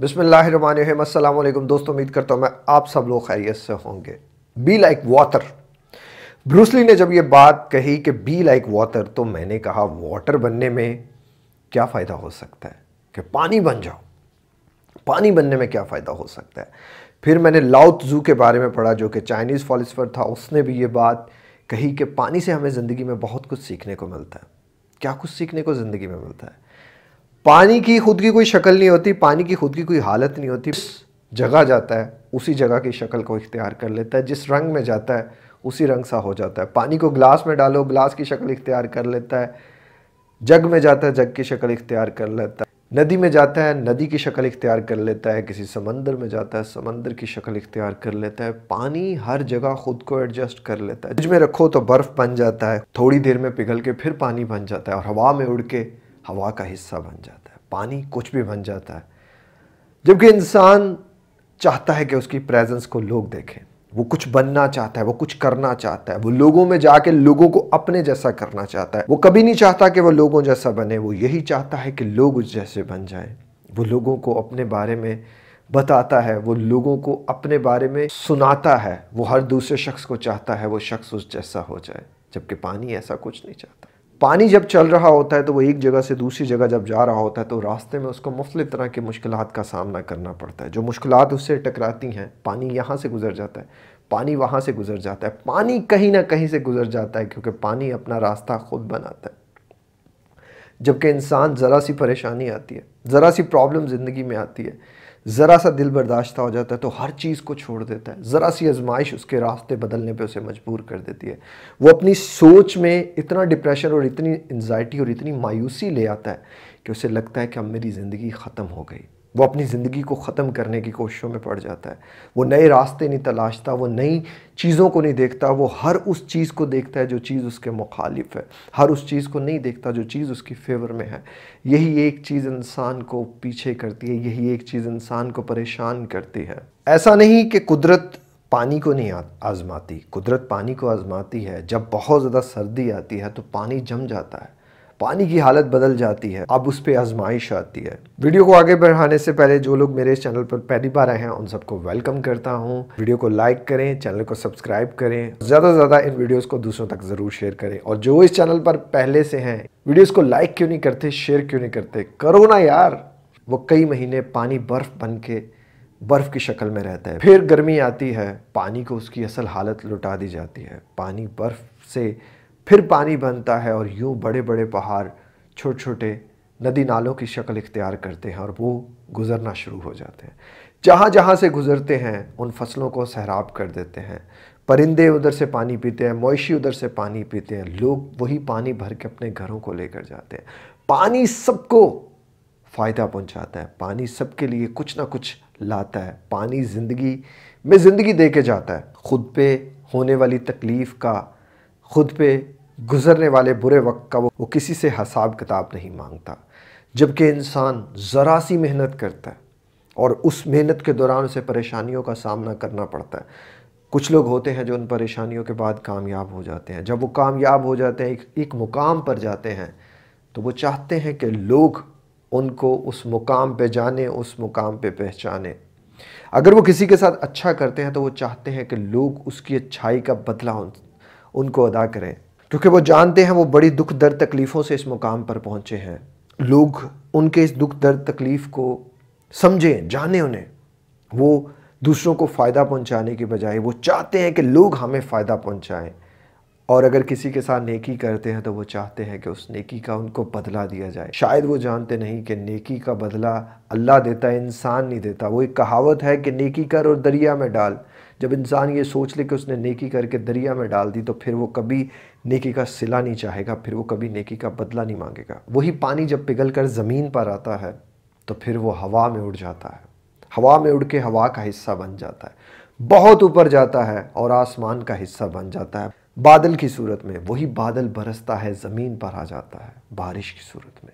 बिसमीम अल्लाम दोस्तों उम्मीद करता हूँ मैं आप सब लोग खैरियत से होंगे बी लाइक वाटर ब्रूसली ने जब ये बात कही कि बी लाइक वाटर तो मैंने कहा वाटर बनने में क्या फ़ायदा हो सकता है कि पानी बन जाओ पानी बनने में क्या फ़ायदा हो सकता है फिर मैंने लाउथ जू के बारे में पढ़ा जो कि चाइनीज़ फॉलिसफर था उसने भी ये बात कही कि पानी से हमें ज़िंदगी में बहुत कुछ सीखने को मिलता है क्या कुछ सीखने को ज़िंदगी में मिलता है पानी की खुद की कोई शक्ल नहीं होती पानी की खुद की कोई हालत नहीं होती जगह जाता है उसी जगह की शक्ल को इख्तियार कर लेता है जिस रंग में जाता है उसी रंग सा हो जाता है पानी को ग्लास में डालो ग्लास की शक्ल इख्तियार कर लेता है जग में जाता है जग की शक्ल इख्तियार कर लेता है नदी में जाता है नदी की शक्ल इख्तियार कर लेता है किसी समंदर में जाता है समंदर की शक्ल इख्तियार कर लेता है पानी हर जगह खुद को एडजस्ट कर लेता है फ्रिज में रखो तो बर्फ़ बन जाता है थोड़ी देर में पिघल के फिर पानी बन जाता है और हवा में उड़ के हवा का हिस्सा बन जाता है पानी कुछ भी बन जाता है जबकि इंसान चाहता है कि उसकी प्रेजेंस को लोग देखें वो कुछ बनना चाहता है वो कुछ करना चाहता है वो लोगों में जाके लोगों को अपने जैसा करना चाहता है वो कभी नहीं चाहता कि वो लोगों जैसा बने वो यही चाहता है कि लोग उस जैसे बन जाएं वो लोगों को अपने बारे में बताता है वो लोगों को अपने बारे में सुनाता है वो हर दूसरे शख्स को चाहता है वो शख्स उस जैसा हो जाए जबकि पानी ऐसा कुछ नहीं चाहता पानी जब चल रहा होता है तो वो एक जगह से दूसरी जगह जब जा रहा होता है तो रास्ते में उसको मुख्त तरह की मुश्किल का सामना करना पड़ता है जो मुश्किल उससे टकराती हैं पानी यहाँ से गुजर जाता है पानी वहाँ से गुजर जाता है पानी कहीं ना कहीं से गुजर जाता है क्योंकि पानी अपना रास्ता खुद बनाता है जबकि इंसान ज़रा सी परेशानी आती है ज़रा सी प्रॉब्लम ज़िंदगी में आती है ज़रा सा दिल बर्दाश्त हो जाता है तो हर चीज़ को छोड़ देता है ज़रा सी आजमाइश उसके रास्ते बदलने पे उसे मजबूर कर देती है वो अपनी सोच में इतना डिप्रेशन और इतनी एनजाइटी और इतनी मायूसी ले आता है कि उसे लगता है कि अब मेरी ज़िंदगी ख़त्म हो गई वो अपनी ज़िंदगी को ख़त्म करने की कोशिशों में पड़ जाता है वो नए रास्ते नहीं तलाशता वो नई चीज़ों को नहीं देखता वो हर उस चीज़ को देखता है जो चीज़ उसके मुखालिफ है हर उस चीज़ को नहीं देखता जो चीज़ उसकी फेवर में है यही एक चीज़ इंसान को पीछे करती है यही एक चीज़ इंसान को परेशान करती है ऐसा नहीं कि कुदरत पानी को नहीं आज़माती कुदरत पानी को आज़माती है जब बहुत ज़्यादा सर्दी आती है तो पानी जम जाता है पानी की हालत बदल जाती है अब उस पर आजमाइश आती है वीडियो को आगे बढ़ाने से पहले जो लोग मेरे चैनल पर पहली बार आए हैं उन सबको वेलकम करता हूँ वीडियो को लाइक करें चैनल को सब्सक्राइब करें ज़्यादा से ज़्यादा इन वीडियोज़ को दूसरों तक ज़रूर शेयर करें और जो इस चैनल पर पहले से हैं वीडियोज़ को लाइक क्यों नहीं करते शेयर क्यों नहीं करते करो ना यार वो कई महीने पानी बर्फ़ बन के बर्फ़ की शक्ल में रहता है फिर गर्मी आती है पानी को उसकी असल हालत लुटा दी जाती है पानी बर्फ़ से फिर पानी बनता है और यूँ बड़े बड़े पहाड़ छोटे छोटे नदी नालों की शक्ल इख्तियार करते हैं और वो गुज़रना शुरू हो जाते हैं जहाँ जहाँ से गुज़रते हैं उन फसलों को सहराब कर देते हैं परिंदे उधर से पानी पीते हैं मवेशी उधर से पानी पीते हैं लोग वही पानी भर के अपने घरों को लेकर जाते हैं पानी सबको फ़ायदा पहुँचाता है पानी सबके लिए कुछ ना कुछ लाता है पानी ज़िंदगी में ज़िंदगी दे के जाता है ख़ुद पे होने वाली तकलीफ़ का खुद पे गुज़रने वाले बुरे वक्त का वो वो किसी से हिसाब किताब नहीं मांगता जबकि इंसान ज़रा सी मेहनत करता है और उस मेहनत के दौरान उसे परेशानियों का सामना करना पड़ता है कुछ लोग होते हैं जो उन परेशानियों के बाद कामयाब हो जाते हैं जब वो कामयाब हो जाते हैं एक, एक मुकाम पर जाते हैं तो वो चाहते हैं कि लोग उनको उस मुकाम पे जाने उस मुकाम पे पहचाने अगर वो किसी के साथ अच्छा करते हैं तो वो चाहते हैं कि लोग उसकी अच्छाई का बदला उनको अदा करें क्योंकि वो जानते हैं वो बड़ी दुख दर्द तकलीफ़ों से इस मुकाम पर पहुँचे हैं लोग उनके इस दुख दर्द तकलीफ़ को समझें जाने उन्हें वो दूसरों को फ़ायदा पहुंचाने के बजाय वो चाहते हैं कि लोग हमें फ़ायदा पहुंचाएं और अगर किसी के साथ नेकी करते हैं तो वो चाहते हैं कि उस नेकी का उनको बदला दिया जाए शायद वो जानते नहीं कि नेकी का बदला अल्लाह देता है इंसान नहीं देता वो एक कहावत है कि नेकी कर और दरिया में डाल जब इंसान ये सोच ले कि उसने नेकी करके दरिया में डाल दी तो फिर वो कभी नेकी का सिला नहीं चाहेगा फिर वो कभी नेकी का बदला नहीं मांगेगा वही पानी जब पिघल कर ज़मीन पर आता है तो फिर वो हवा में उड़ जाता है हवा में उड़ के हवा का हिस्सा बन जाता है बहुत ऊपर जाता है और आसमान का हिस्सा बन जाता है बादल की सूरत में वही बादल बरसता है ज़मीन पर आ जाता है बारिश की सूरत में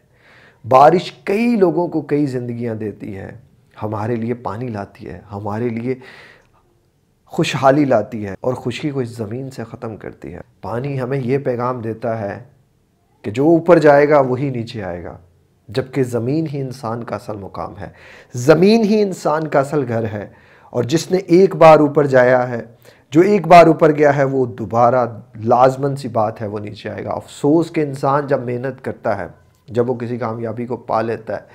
बारिश कई लोगों को कई जिंदगियां देती है हमारे लिए पानी लाती है हमारे लिए खुशहाली लाती है और खुशी को इस ज़मीन से ख़त्म करती है पानी हमें यह पैगाम देता है कि जो ऊपर जाएगा वही नीचे आएगा जबकि ज़मीन ही इंसान का असल मुकाम है ज़मीन ही इंसान का असल घर है और जिसने एक बार ऊपर जाया है जो एक बार ऊपर गया है वो दोबारा लाजमन सी बात है वो नीचे आएगा अफसोस के इंसान जब मेहनत करता है जब वो किसी कामयाबी को पा लेता है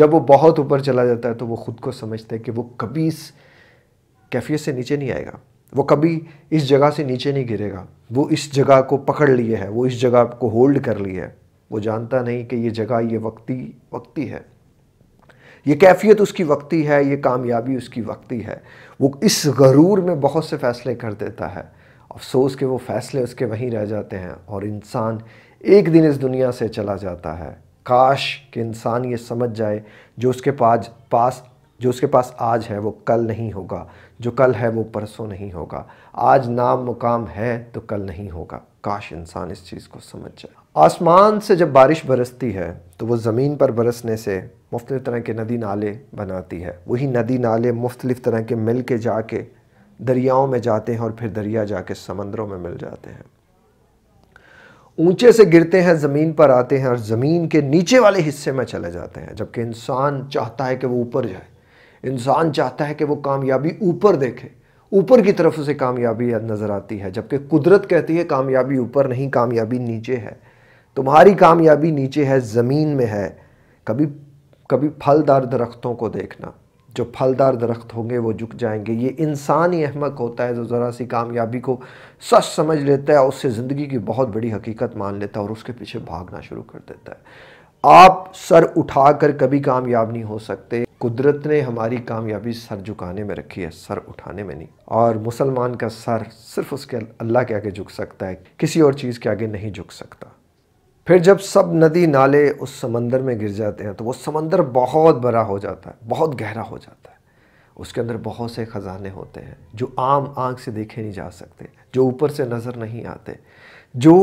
जब वो बहुत ऊपर चला जाता है तो वो ख़ुद को समझता है कि वो कभी इस कैफियत से नीचे नहीं आएगा वो कभी इस जगह से नीचे नहीं गिरेगा वो इस जगह को पकड़ लिए है वो इस जगह को होल्ड कर लिए है वो जानता नहीं कि ये जगह ये वक्ती वक्ती है ये कैफियत उसकी वक्ती है ये कामयाबी उसकी वक्ती है वो इस गरूर में बहुत से फ़ैसले कर देता है अफसोस के वो फ़ैसले उसके वहीं रह जाते हैं और इंसान एक दिन इस दुनिया से चला जाता है काश कि इंसान ये समझ जाए जो उसके पास पास जो उसके पास आज है वो कल नहीं होगा जो कल है वो परसों नहीं होगा आज नाम मुकाम है तो कल नहीं होगा काश इंसान इस चीज़ को समझ जाए आसमान से जब बारिश बरसती है तो वो ज़मीन पर बरसने से मुख्त तरह के नदी नाले बनाती है वही नदी नाले मुख्तलिफ़ तरह के मिल के जाके दरियाओं में जाते हैं और फिर दरिया जाके समंदरों में मिल जाते हैं ऊंचे से गिरते हैं ज़मीन पर आते हैं और ज़मीन के नीचे वाले हिस्से में चले जाते हैं जबकि इंसान चाहता है कि वो ऊपर जाए इंसान चाहता है कि वो कामयाबी ऊपर देखे ऊपर की तरफ उसे कामयाबी नज़र आती है जबकि कुदरत कहती है कामयाबी ऊपर नहीं कामयाबी नीचे है तुम्हारी कामयाबी नीचे है ज़मीन में है कभी कभी फलदार दरख्तों को देखना जो फलदार दरख्त होंगे वो झुक जाएंगे ये इंसान ही अहमक होता है जो ज़रा सी कामयाबी को सच समझ लेता है उससे ज़िंदगी की बहुत बड़ी हकीकत मान लेता है और उसके पीछे भागना शुरू कर देता है आप सर उठा कर कभी कामयाब नहीं हो सकते कुदरत ने हमारी कामयाबी सर झुकाने में रखी है सर उठाने में नहीं और मुसलमान का सर सिर्फ उसके अल्लाह के आगे झुक सकता है किसी और चीज़ के आगे नहीं झुक सकता फिर जब सब नदी नाले उस समंदर में गिर जाते हैं तो वो समंदर बहुत बड़ा हो जाता है बहुत गहरा हो जाता है उसके अंदर बहुत से ख़जाने होते हैं जो आम आँख से देखे नहीं जा सकते जो ऊपर से नज़र नहीं आते जो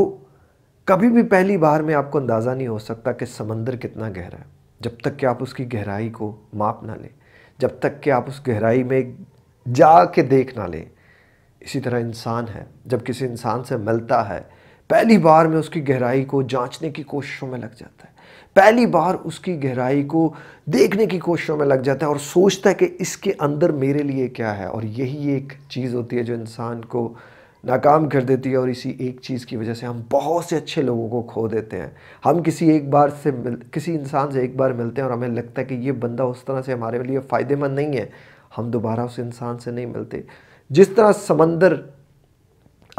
कभी भी पहली बार में आपको अंदाज़ा नहीं हो सकता कि समंदर कितना गहरा है जब तक कि आप उसकी गहराई को माप ना लें जब तक कि आप उस गहराई में जा के देख ना लें इसी तरह इंसान है जब किसी इंसान से मिलता है पहली बार में उसकी गहराई को जांचने की कोशिशों में लग जाता है पहली बार उसकी गहराई को देखने की कोशिशों में लग जाता है और सोचता है कि इसके अंदर मेरे लिए क्या है और यही एक चीज़ होती है जो इंसान को नाकाम कर देती है और इसी एक चीज़ की वजह से हम बहुत से अच्छे लोगों को खो देते हैं हम किसी एक बार से मिल किसी इंसान से एक बार मिलते हैं और हमें लगता है कि ये बंदा उस तरह से हमारे लिए फ़ायदेमंद नहीं है हम दोबारा उस इंसान से नहीं मिलते जिस तरह समंदर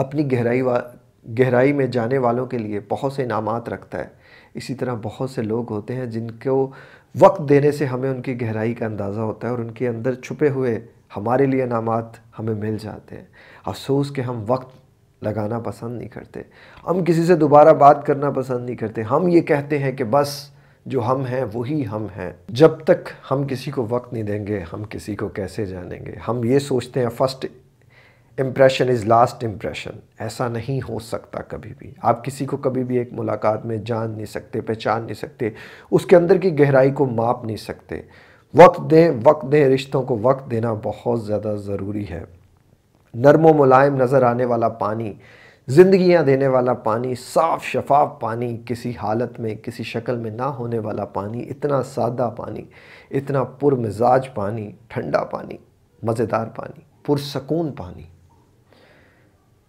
अपनी गहराई वा गहराई में जाने वालों के लिए बहुत से इनाम रखता है इसी तरह बहुत से लोग होते हैं जिनको वक्त देने से हमें उनकी गहराई का अंदाज़ा होता है और उनके अंदर छुपे हुए हमारे लिए इनाम हमें मिल जाते हैं अफसोस के हम वक्त लगाना पसंद नहीं करते हम किसी से दोबारा बात करना पसंद नहीं करते हम ये कहते हैं कि बस जो हम हैं वही हम हैं जब तक हम किसी को वक्त नहीं देंगे हम किसी को कैसे जानेंगे हम ये सोचते हैं first impression is last impression ऐसा नहीं हो सकता कभी भी आप किसी को कभी भी एक मुलाकात में जान नहीं सकते पहचान नहीं सकते उसके अंदर की गहराई को माप नहीं सकते वक्त दें वक्त दें रिश्तों को वक्त देना बहुत ज़्यादा ज़रूरी है नरम मुलायम नज़र आने वाला पानी ज़िंदियाँ देने वाला पानी साफ शफाफ पानी किसी हालत में किसी शक्ल में ना होने वाला पानी इतना सादा पानी इतना पुरमिजाज पानी ठंडा पानी मज़ेदार पानी पुरसकून पानी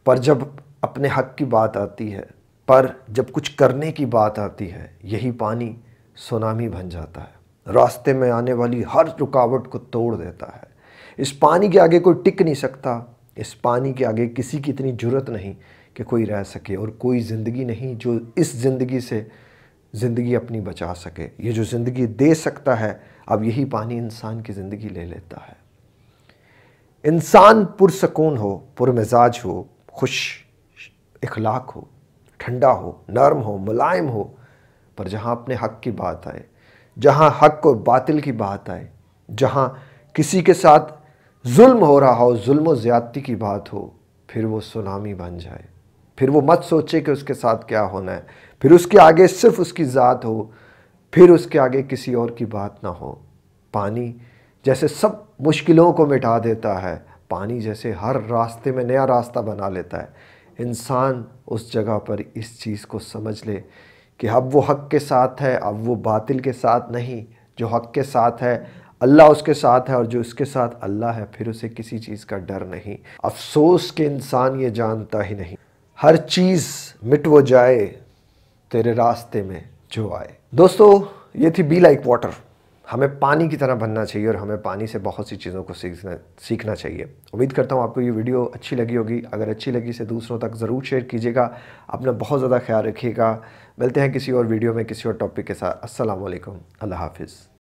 पर जब अपने हक की बात आती है पर जब कुछ करने की बात आती है यही पानी सुनामी बन जाता है रास्ते में आने वाली हर रुकावट को तोड़ देता है इस पानी के आगे कोई टिक नहीं सकता इस पानी के आगे किसी की इतनी ज़रूरत नहीं कि कोई रह सके और कोई ज़िंदगी नहीं जो इस ज़िंदगी से ज़िंदगी अपनी बचा सके ये जो ज़िंदगी दे सकता है अब यही पानी इंसान की ज़िंदगी ले लेता है इंसान पुरसकून हो पुरमिजाज हो खुश इखलाक हो ठंडा हो नरम हो मुलायम हो पर जहाँ अपने हक की बात आए जहाँ हक और बातिल की बात आए जहाँ किसी के साथ जुल्म हो रहा हो जुल्म ज़्यादती की बात हो फिर वो सुनामी बन जाए फिर वो मत सोचे कि उसके साथ क्या होना है फिर उसके आगे सिर्फ उसकी ज़ात हो फिर उसके आगे किसी और की बात ना हो पानी जैसे सब मुश्किलों को मिटा देता है पानी जैसे हर रास्ते में नया रास्ता बना लेता है इंसान उस जगह पर इस चीज़ को समझ ले कि अब वो हक के साथ है अब वो बातिल के साथ नहीं जो हक के साथ है अल्लाह उसके साथ है और जो उसके साथ अल्लाह है फिर उसे किसी चीज़ का डर नहीं अफसोस के इंसान ये जानता ही नहीं हर चीज़ मिट वो जाए तेरे रास्ते में जो आए दोस्तों ये थी बी लाइक वाटर हमें पानी की तरह बनना चाहिए और हमें पानी से बहुत सी चीज़ों को सीखना सीखना चाहिए उम्मीद करता हूँ आपको ये वीडियो अच्छी लगी होगी अगर अच्छी लगी इसे दूसरों तक ज़रूर शेयर कीजिएगा अपना बहुत ज़्यादा ख्याल रखिएगा मिलते हैं किसी और वीडियो में किसी और टॉपिक के साथ असलम अल्लाह हाफिज़